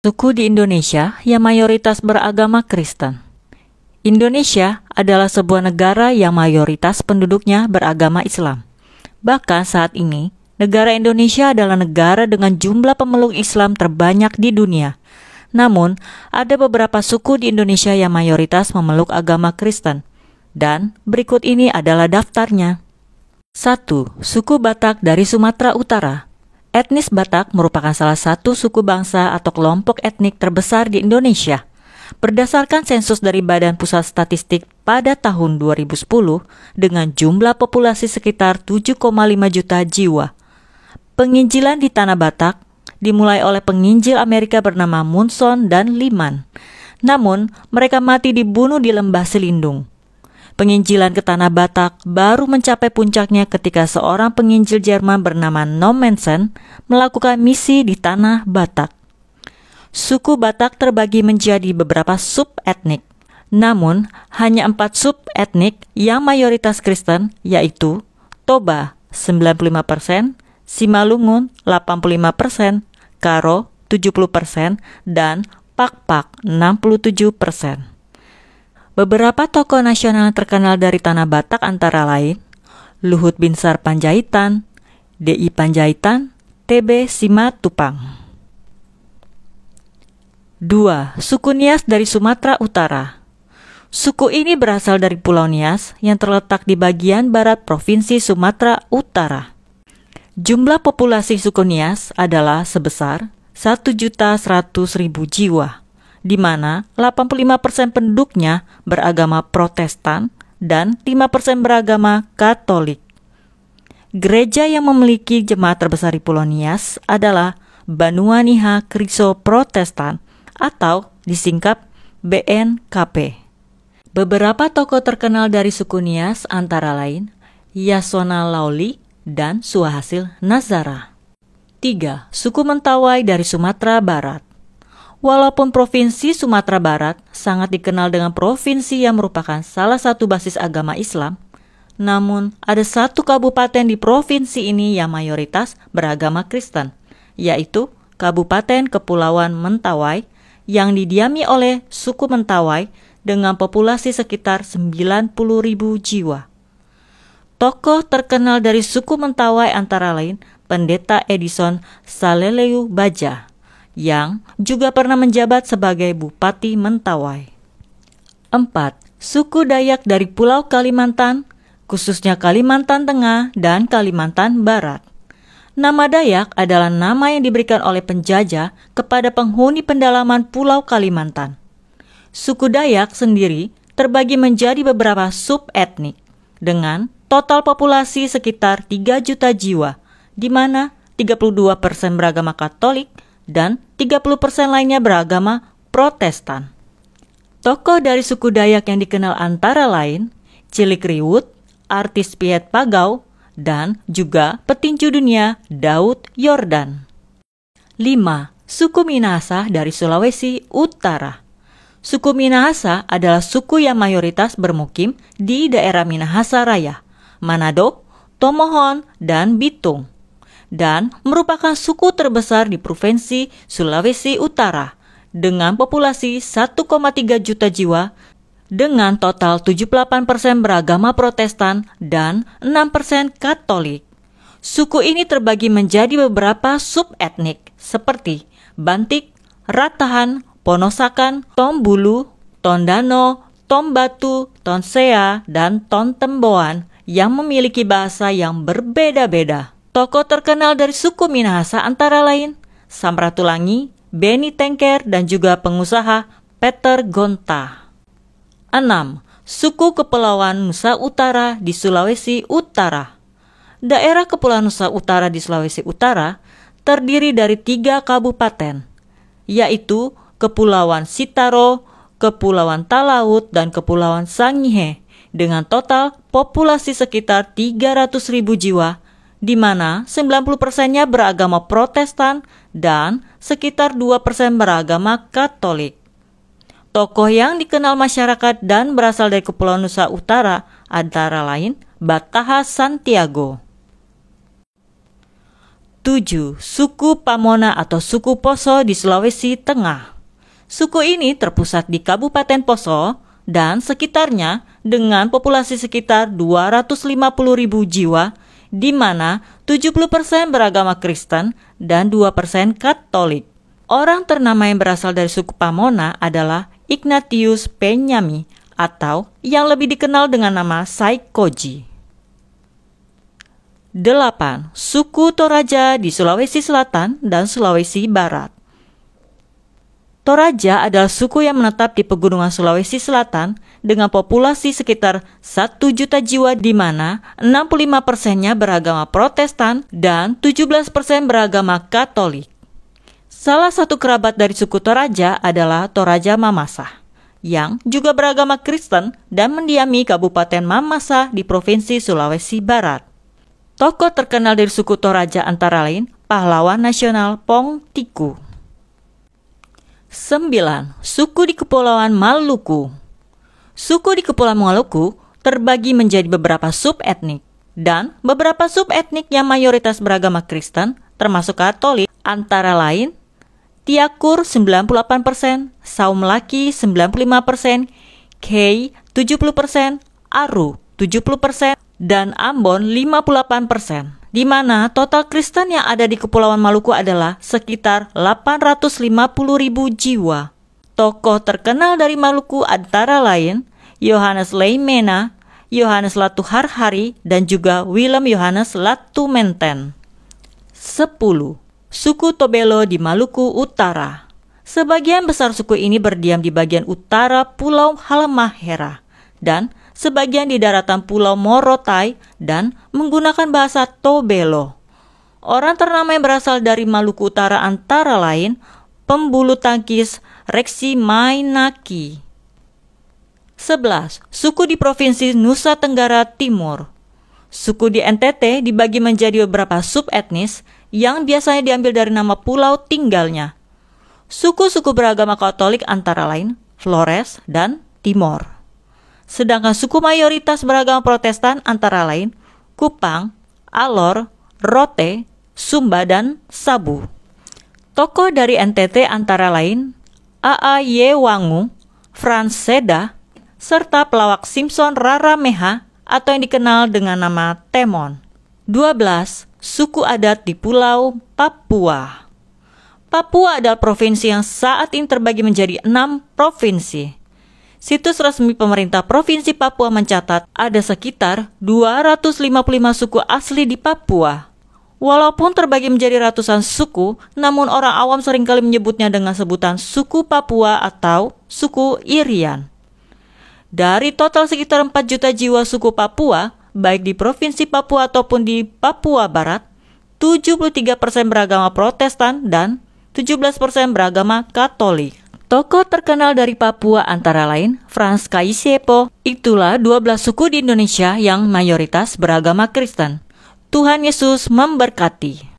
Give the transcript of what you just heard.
Suku di Indonesia yang mayoritas beragama Kristen. Indonesia adalah sebuah negara yang mayoritas penduduknya beragama Islam. Bahkan saat ini, negara Indonesia adalah negara dengan jumlah pemeluk Islam terbanyak di dunia. Namun, ada beberapa suku di Indonesia yang mayoritas memeluk agama Kristen. Dan berikut ini adalah daftarnya. 1. Suku Batak dari Sumatera Utara Etnis Batak merupakan salah satu suku bangsa atau kelompok etnik terbesar di Indonesia. Berdasarkan sensus dari Badan Pusat Statistik pada tahun 2010 dengan jumlah populasi sekitar 7,5 juta jiwa. Penginjilan di tanah Batak dimulai oleh penginjil Amerika bernama Munson dan Liman. Namun, mereka mati dibunuh di lembah Selindung. Penginjilan ke tanah Batak baru mencapai puncaknya ketika seorang penginjil Jerman bernama Nomensen melakukan misi di tanah Batak. Suku Batak terbagi menjadi beberapa sub-etnik. Namun, hanya empat sub-etnik yang mayoritas Kristen, yaitu Toba 95%, Simalungun 85%, Karo 70%, dan Pakpak -pak, 67%. Beberapa tokoh nasional terkenal dari tanah Batak antara lain Luhut Binsar Panjaitan, DI Panjaitan, TB Simatupang. 2. Suku Nias dari Sumatera Utara. Suku ini berasal dari Pulau Nias yang terletak di bagian barat Provinsi Sumatera Utara. Jumlah populasi suku Nias adalah sebesar 1.100.000 jiwa di mana 85% penduduknya beragama Protestan dan 5% beragama Katolik. Gereja yang memiliki jemaat terbesar di Pulau Nias adalah Banuaniha Kriso Protestan atau disingkat BNKP. Beberapa tokoh terkenal dari suku Nias antara lain Yasona Lauli dan Suhasil Nazara. 3. Suku Mentawai dari Sumatera Barat Walaupun provinsi Sumatera Barat sangat dikenal dengan provinsi yang merupakan salah satu basis agama Islam, namun ada satu kabupaten di provinsi ini yang mayoritas beragama Kristen, yaitu Kabupaten Kepulauan Mentawai yang didiami oleh suku Mentawai dengan populasi sekitar 90.000 jiwa. Tokoh terkenal dari suku Mentawai antara lain Pendeta Edison Saleleu Baja yang juga pernah menjabat sebagai Bupati Mentawai. 4. Suku Dayak dari Pulau Kalimantan, khususnya Kalimantan Tengah dan Kalimantan Barat. Nama Dayak adalah nama yang diberikan oleh penjajah kepada penghuni pendalaman Pulau Kalimantan. Suku Dayak sendiri terbagi menjadi beberapa sub etnik dengan total populasi sekitar 3 juta jiwa, di mana 32% beragama Katolik, dan 30% lainnya beragama Protestan. Tokoh dari suku Dayak yang dikenal antara lain Cilik Riwut, artis Piet Pagau, dan juga petinju dunia Daud Yordan. 5. Suku Minahasa dari Sulawesi Utara Suku Minahasa adalah suku yang mayoritas bermukim di daerah Minahasa Raya, Manado, Tomohon, dan Bitung dan merupakan suku terbesar di Provinsi Sulawesi Utara dengan populasi 1,3 juta jiwa dengan total 78% beragama Protestan dan 6% Katolik. Suku ini terbagi menjadi beberapa subetnik seperti Bantik, Ratahan, Ponosakan, Tombulu, Tondano, Tombatu, Tonsea, dan Tontemboan yang memiliki bahasa yang berbeda-beda. Tokoh terkenal dari suku Minahasa antara lain Samratulangi, Benny Tengker, dan juga pengusaha Peter Gonta. 6. Suku Kepulauan Nusa Utara di Sulawesi Utara Daerah Kepulauan Nusa Utara di Sulawesi Utara terdiri dari tiga kabupaten, yaitu Kepulauan Sitaro, Kepulauan Talaut, dan Kepulauan Sangihe, dengan total populasi sekitar 300.000 jiwa di mana 90 persennya beragama Protestan dan sekitar 2 persen beragama Katolik. Tokoh yang dikenal masyarakat dan berasal dari Kepulauan Nusa Utara antara lain Bataha Santiago. 7. Suku Pamona atau suku Poso di Sulawesi Tengah. Suku ini terpusat di Kabupaten Poso dan sekitarnya dengan populasi sekitar 250.000 jiwa di mana 70% beragama Kristen dan 2% Katolik. Orang ternama yang berasal dari suku Pamona adalah Ignatius Penyami atau yang lebih dikenal dengan nama Saikoji. 8. Suku Toraja di Sulawesi Selatan dan Sulawesi Barat Toraja adalah suku yang menetap di pegunungan Sulawesi Selatan dengan populasi sekitar 1 juta jiwa di mana 65 persennya beragama protestan dan 17 persen beragama katolik. Salah satu kerabat dari suku Toraja adalah Toraja Mamasa yang juga beragama Kristen dan mendiami Kabupaten Mamasa di Provinsi Sulawesi Barat. Tokoh terkenal dari suku Toraja antara lain pahlawan nasional Pong Tiku. 9. Suku di Kepulauan Maluku Suku di Kepulauan Maluku terbagi menjadi beberapa subetnik dan beberapa subetnik yang mayoritas beragama Kristen termasuk Katolik antara lain Tiakur 98%, Saum Laki 95%, Kei 70%, Aru 70%, dan Ambon 58% di mana total Kristen yang ada di Kepulauan Maluku adalah sekitar 850 ribu jiwa. Tokoh terkenal dari Maluku antara lain Yohanes Leimena, Yohanes Latuharhari, dan juga Willem Yohanes Latumenten. 10. Suku Tobelo di Maluku Utara Sebagian besar suku ini berdiam di bagian utara Pulau Halmahera dan sebagian di daratan Pulau Morotai, dan menggunakan bahasa Tobelo. Orang ternama yang berasal dari Maluku Utara antara lain pembulu tangkis Rexy Mainaki. 11. Suku di Provinsi Nusa Tenggara Timur Suku di NTT dibagi menjadi beberapa subetnis yang biasanya diambil dari nama pulau tinggalnya. Suku-suku beragama Katolik antara lain Flores dan Timor. Sedangkan suku mayoritas beragama Protestan antara lain Kupang, Alor, Rote, Sumba, dan Sabu. Tokoh dari NTT antara lain A.A. Y. Wangu, Franz Seda, serta pelawak Simpson Rara Meha atau yang dikenal dengan nama Temon. 12. Suku adat di Pulau Papua Papua adalah provinsi yang saat ini terbagi menjadi enam provinsi. Situs resmi pemerintah Provinsi Papua mencatat ada sekitar 255 suku asli di Papua. Walaupun terbagi menjadi ratusan suku, namun orang awam seringkali menyebutnya dengan sebutan suku Papua atau suku Irian. Dari total sekitar 4 juta jiwa suku Papua, baik di Provinsi Papua ataupun di Papua Barat, 73% persen beragama Protestan dan 17% persen beragama Katolik. Tokoh terkenal dari Papua antara lain Franz Kaisepo. Itulah 12 suku di Indonesia yang mayoritas beragama Kristen. Tuhan Yesus memberkati.